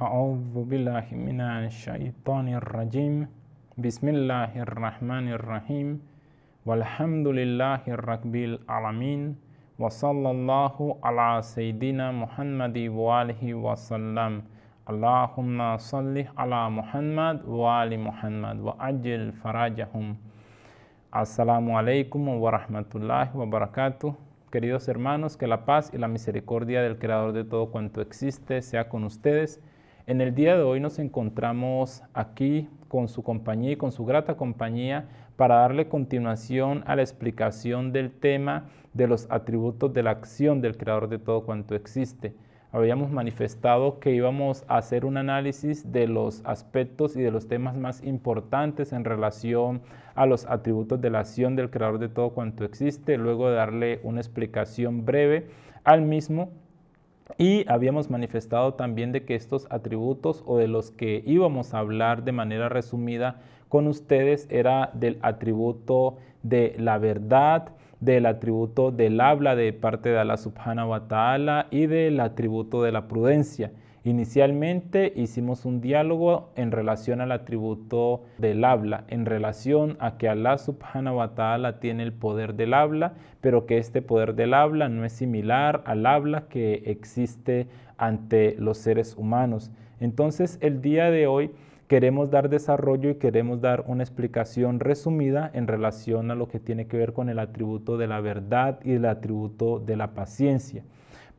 أعوذ بالله من الشيطان الرجيم بسم الله الرحمن الرحيم والحمد لله رب العالمين وصلى الله على سيدنا محمد وآله وسلم اللهم صل على محمد وآل محمد وأجل فرجهم السلام عليكم ورحمة الله وبركاته Queridos hermanos, que la paz y la misericordia del Creador de todo cuanto existe sea con ustedes En el día de hoy nos encontramos aquí con su compañía y con su grata compañía para darle continuación a la explicación del tema de los atributos de la acción del creador de todo cuanto existe. Habíamos manifestado que íbamos a hacer un análisis de los aspectos y de los temas más importantes en relación a los atributos de la acción del creador de todo cuanto existe, luego de darle una explicación breve al mismo y habíamos manifestado también de que estos atributos o de los que íbamos a hablar de manera resumida con ustedes era del atributo de la verdad, del atributo del habla de parte de Allah subhanahu wa ta'ala y del atributo de la prudencia. Inicialmente hicimos un diálogo en relación al atributo del habla, en relación a que Allah subhanahu wa ta'ala tiene el poder del habla, pero que este poder del habla no es similar al habla que existe ante los seres humanos. Entonces el día de hoy queremos dar desarrollo y queremos dar una explicación resumida en relación a lo que tiene que ver con el atributo de la verdad y el atributo de la paciencia.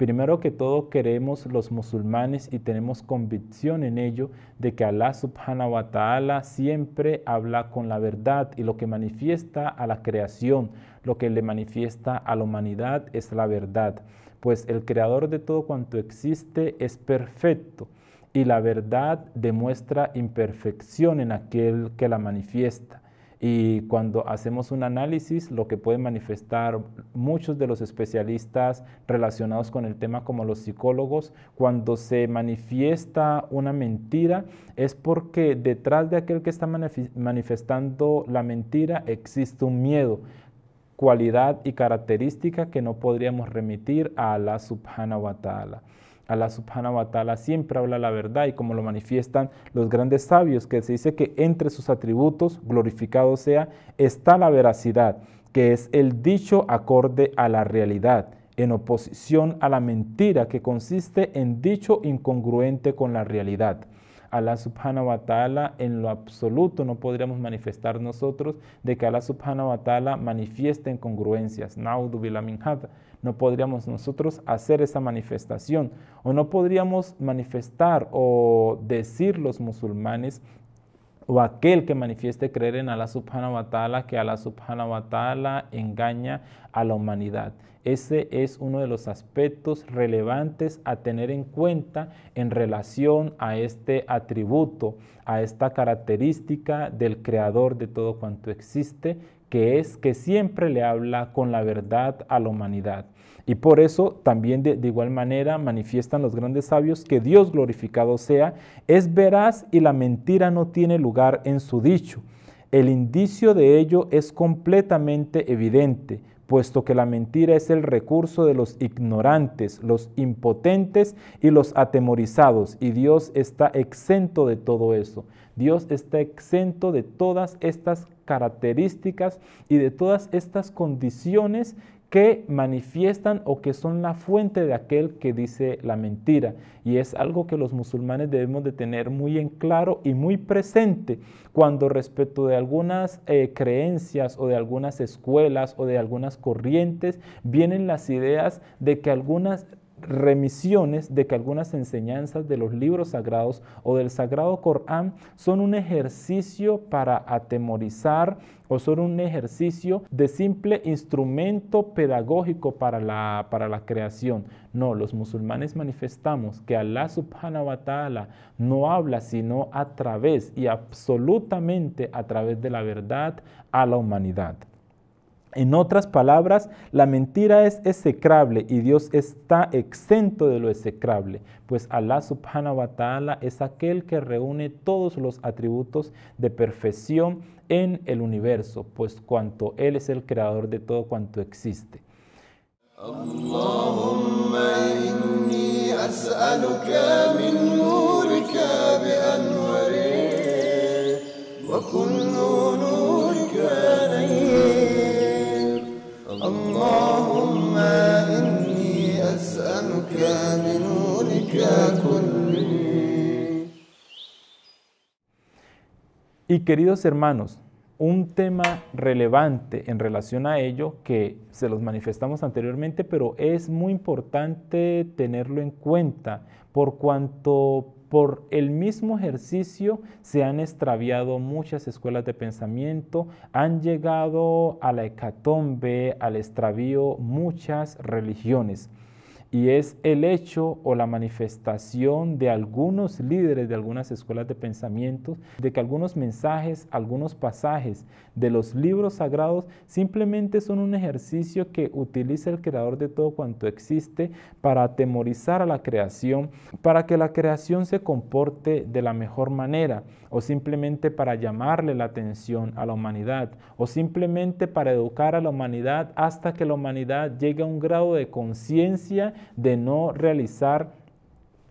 Primero que todo queremos los musulmanes y tenemos convicción en ello de que Alá subhanahu wa ta'ala siempre habla con la verdad y lo que manifiesta a la creación, lo que le manifiesta a la humanidad es la verdad, pues el creador de todo cuanto existe es perfecto y la verdad demuestra imperfección en aquel que la manifiesta. Y cuando hacemos un análisis, lo que pueden manifestar muchos de los especialistas relacionados con el tema, como los psicólogos, cuando se manifiesta una mentira, es porque detrás de aquel que está manifestando la mentira existe un miedo cualidad y característica que no podríamos remitir a la subhanahu wa ta'ala. Allah subhanahu wa ta'ala siempre habla la verdad y como lo manifiestan los grandes sabios, que se dice que entre sus atributos, glorificado sea, está la veracidad, que es el dicho acorde a la realidad, en oposición a la mentira, que consiste en dicho incongruente con la realidad. Allah subhanahu wa ta'ala en lo absoluto no podríamos manifestar nosotros de que Alá subhanahu wa ta'ala manifiesta incongruencias. No podríamos nosotros hacer esa manifestación o no podríamos manifestar o decir los musulmanes o aquel que manifieste creer en Allah subhanahu wa ta'ala que Allah subhanahu wa ta'ala engaña a la humanidad. Ese es uno de los aspectos relevantes a tener en cuenta en relación a este atributo, a esta característica del creador de todo cuanto existe, que es que siempre le habla con la verdad a la humanidad. Y por eso también de, igual manera manifiestan los grandes sabios que Dios glorificado sea, es veraz y la mentira no tiene lugar en su dicho. El indicio de ello es completamente evidente, puesto que la mentira es el recurso de los ignorantes, los impotentes y los atemorizados, y Dios está exento de todo eso. Dios está exento de todas estas características y de todas estas condiciones que manifiestan o que son la fuente de aquel que dice la mentira. Y es algo que los musulmanes debemos de tener muy en claro y muy presente cuando respecto de algunas eh, creencias o de algunas escuelas o de algunas corrientes vienen las ideas de que algunas remisiones de que algunas enseñanzas de los libros sagrados o del sagrado Corán son un ejercicio para atemorizar o son un ejercicio de simple instrumento pedagógico para la, creación. No, los musulmanes manifestamos que Allah subhanahu wa ta'ala no habla sino a través y absolutamente a través de la verdad a la humanidad. En otras palabras, la mentira es execrable y Dios está exento de lo execrable, pues Alá subhanahu wa ta'ala es aquel que reúne todos los atributos de perfección en el universo, pues cuanto Él es el creador de todo cuanto existe. queridos hermanos, un tema relevante en relación a ello que se los manifestamos anteriormente, pero es muy importante tenerlo en cuenta por cuanto por el mismo ejercicio se han extraviado muchas escuelas de pensamiento, han llegado a la hecatombe, al extravío muchas religiones y es el hecho o la manifestación de algunos líderes de algunas escuelas de pensamiento de que algunos mensajes, algunos pasajes de los libros sagrados simplemente son un ejercicio que utiliza el creador de todo cuanto existe para atemorizar a la creación, para que la creación se comporte de la mejor manera, o simplemente para llamarle la atención a la humanidad, o simplemente para educar a la humanidad hasta que la humanidad llegue a un grado de conciencia de no realizar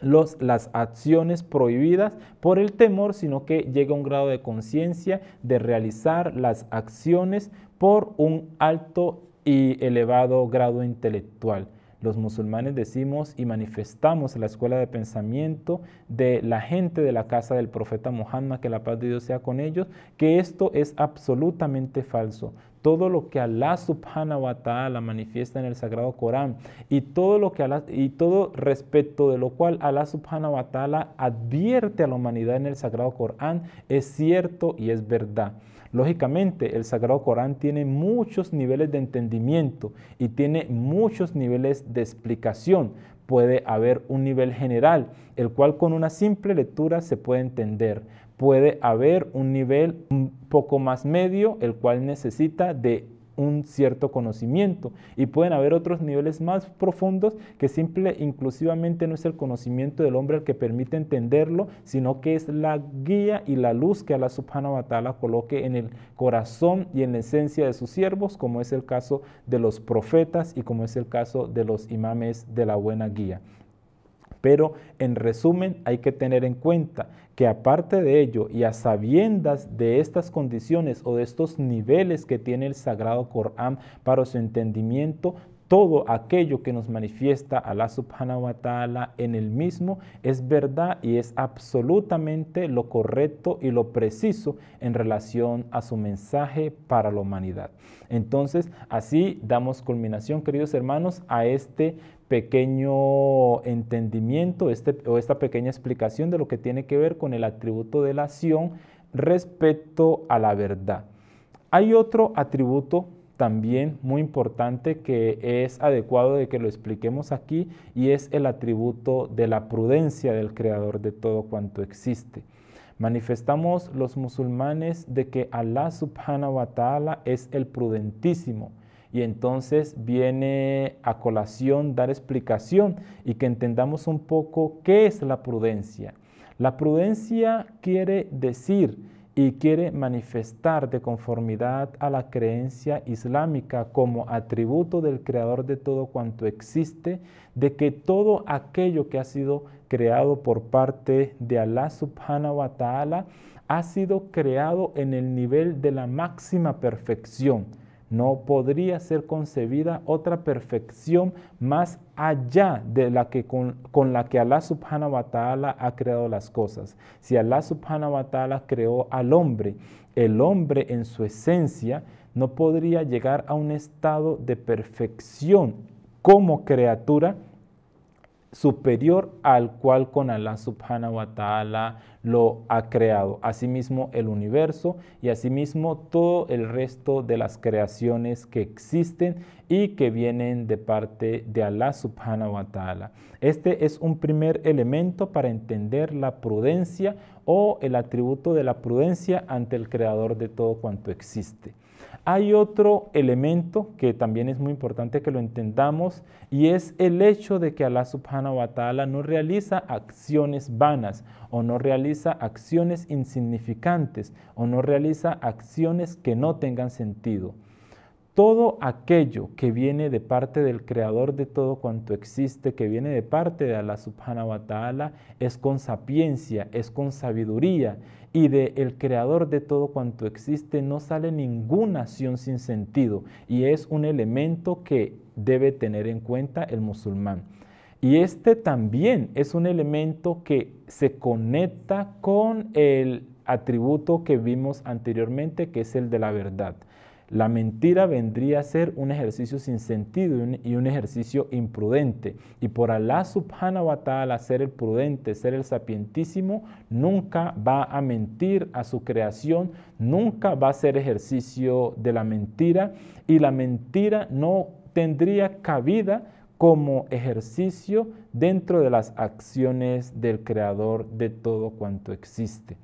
las acciones prohibidas por el temor, sino que llega a un grado de conciencia de realizar las acciones por un alto y elevado grado intelectual. Los musulmanes decimos y manifestamos en la escuela de pensamiento de la gente de la casa del profeta Muhammad, que la paz de Dios sea con ellos, que esto es absolutamente falso todo lo que Alá subhanahu wa ta'ala manifiesta en el sagrado Corán y todo lo que y todo respecto de lo cual Alá subhanahu wa ta'ala advierte a la humanidad en el sagrado Corán es cierto y es verdad. Lógicamente, el Sagrado Corán tiene muchos niveles de entendimiento y tiene muchos niveles de explicación. Puede haber un nivel general, el cual con una simple lectura se puede entender, puede haber un nivel un poco más medio, el cual necesita de un cierto conocimiento y pueden haber otros niveles más profundos que simple inclusivamente no es el conocimiento del hombre el que permite entenderlo, sino que es la guía y la luz que Allah subhanahu wa ta'ala coloque en el corazón y en la esencia de sus siervos, como es el caso de los profetas y como es el caso de los imames de la buena guía. Pero en resumen hay que tener en cuenta que aparte de ello y a sabiendas de estas condiciones o de estos niveles que tiene el Sagrado Corán para su entendimiento, todo aquello que nos manifiesta Allah subhanahu wa ta'ala en el mismo es verdad y es absolutamente lo correcto y lo preciso en relación a su mensaje para la humanidad. Entonces, así damos culminación, queridos hermanos, a este pequeño entendimiento este, o esta pequeña explicación de lo que tiene que ver con el atributo de la acción respecto a la verdad. Hay otro atributo también muy importante que es adecuado de que lo expliquemos aquí y es el atributo de la prudencia del creador de todo cuanto existe. Manifestamos los musulmanes de que Allah subhanahu wa ta'ala es el prudentísimo, y entonces viene a colación dar explicación y que entendamos un poco qué es la prudencia. La prudencia quiere decir y quiere manifestar de conformidad a la creencia islámica como atributo del creador de todo cuanto existe, de que todo aquello que ha sido creado por parte de Allah subhanahu wa ta'ala ha sido creado en el nivel de la máxima perfección no podría ser concebida otra perfección más allá de la que con, la que Alá subhanahu wa ta'ala ha creado las cosas. Si Alá subhanahu wa ta'ala creó al hombre, el hombre en su esencia no podría llegar a un estado de perfección como criatura superior al cual con Allah subhanahu wa ta'ala lo ha creado. Asimismo el universo y asimismo todo el resto de las creaciones que existen y que vienen de parte de Allah subhanahu wa ta'ala. Este es un primer elemento para entender la prudencia o el atributo de la prudencia ante el creador de todo cuanto existe. Hay otro elemento que también es muy importante que lo entendamos y es el hecho de que Allah subhanahu wa ta'ala no realiza acciones vanas o no realiza acciones insignificantes o no realiza acciones que no tengan sentido todo aquello que viene de parte del creador de todo cuanto existe, que viene de parte de Allah subhanahu wa ta'ala, es con sapiencia, es con sabiduría. Y de el creador de todo cuanto existe no sale ninguna acción sin sentido. Y es un elemento que debe tener en cuenta el musulmán. Y este también es un elemento que se conecta con el atributo que vimos anteriormente, que es el de la verdad. La mentira vendría a ser un ejercicio sin sentido y un ejercicio imprudente. Y por Allah subhanahu wa ta'ala, ser el prudente, ser el sapientísimo, nunca va a mentir a su creación, nunca va a ser ejercicio de la mentira. Y la mentira no tendría cabida como ejercicio dentro de las acciones del creador de todo cuanto existe.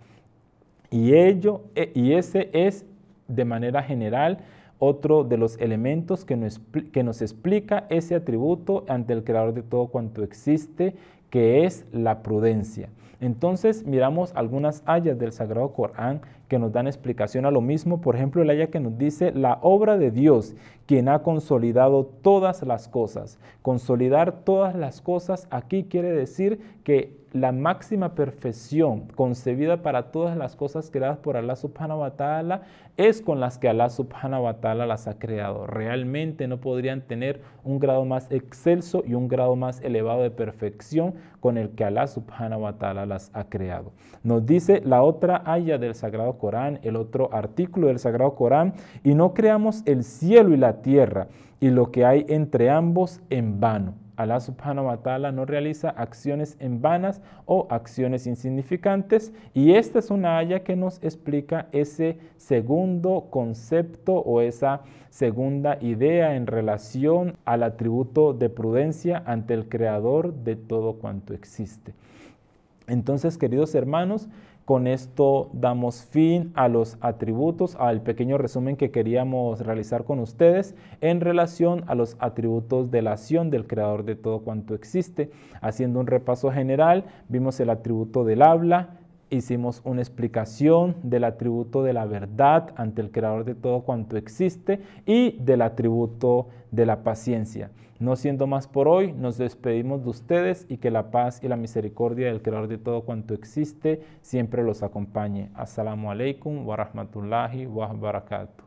Y, ello, eh, y ese es de manera general, otro de los elementos que nos, que nos explica ese atributo ante el creador de todo cuanto existe, que es la prudencia. Entonces miramos algunas hayas del Sagrado Corán que nos dan explicación a lo mismo. Por ejemplo, el haya que nos dice la obra de Dios, quien ha consolidado todas las cosas. Consolidar todas las cosas aquí quiere decir que la máxima perfección concebida para todas las cosas creadas por Allah subhanahu wa ta'ala es con las que Allah subhanahu wa ta'ala las ha creado. Realmente no podrían tener un grado más excelso y un grado más elevado de perfección con el que Allah subhanahu wa ta'ala las ha creado. Nos dice la otra haya del Sagrado Corán, el otro artículo del Sagrado Corán, y no creamos el cielo y la tierra y lo que hay entre ambos en vano Alá subhanahu wa ta'ala no realiza acciones en vanas o acciones insignificantes y esta es una haya que nos explica ese segundo concepto o esa segunda idea en relación al atributo de prudencia ante el creador de todo cuanto existe. Entonces, queridos hermanos, con esto damos fin a los atributos, al pequeño resumen que queríamos realizar con ustedes en relación a los atributos de la acción del creador de todo cuanto existe. Haciendo un repaso general, vimos el atributo del habla, hicimos una explicación del atributo de la verdad ante el creador de todo cuanto existe y del atributo de la paciencia. No siendo más por hoy, nos despedimos de ustedes y que la paz y la misericordia del creador de todo cuanto existe siempre los acompañe. Assalamu alaikum wa rahmatullahi wa barakatuh.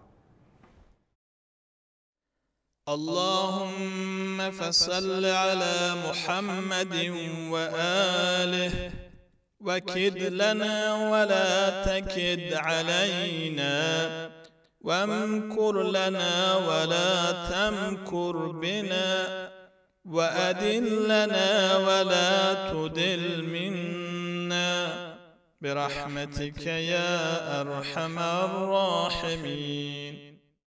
وكد لنا ولا تكد علينا وامكر لنا ولا تمكر بنا وأدل لنا ولا تدل منا برحمتك يا أرحم الراحمين